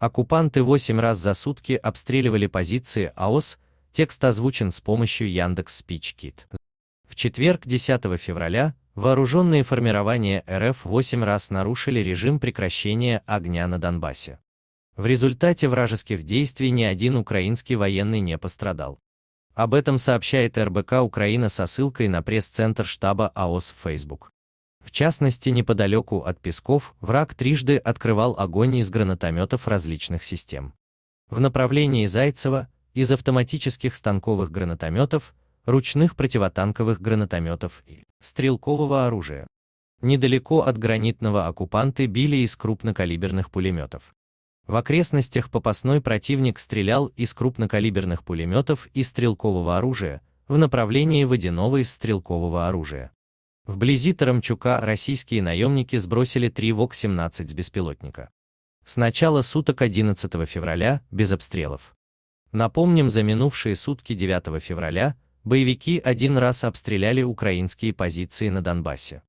Оккупанты 8 раз за сутки обстреливали позиции АОС, текст озвучен с помощью Яндекс Спичкит. В четверг 10 февраля вооруженные формирования РФ 8 раз нарушили режим прекращения огня на Донбассе. В результате вражеских действий ни один украинский военный не пострадал. Об этом сообщает РБК Украина со ссылкой на пресс-центр штаба АОС в Facebook. В частности, неподалеку от Песков враг трижды открывал огонь из гранатометов различных систем. В направлении Зайцева из автоматических станковых гранатометов, ручных противотанковых гранатометов и стрелкового оружия. Недалеко от гранитного оккупанты били из крупнокалиберных пулеметов. В окрестностях попасной противник стрелял из крупнокалиберных пулеметов и стрелкового оружия в направлении водяного из стрелкового оружия. Вблизи Тарамчука российские наемники сбросили три ВОК-17 с беспилотника. С начала суток 11 февраля без обстрелов. Напомним, за минувшие сутки 9 февраля боевики один раз обстреляли украинские позиции на Донбассе.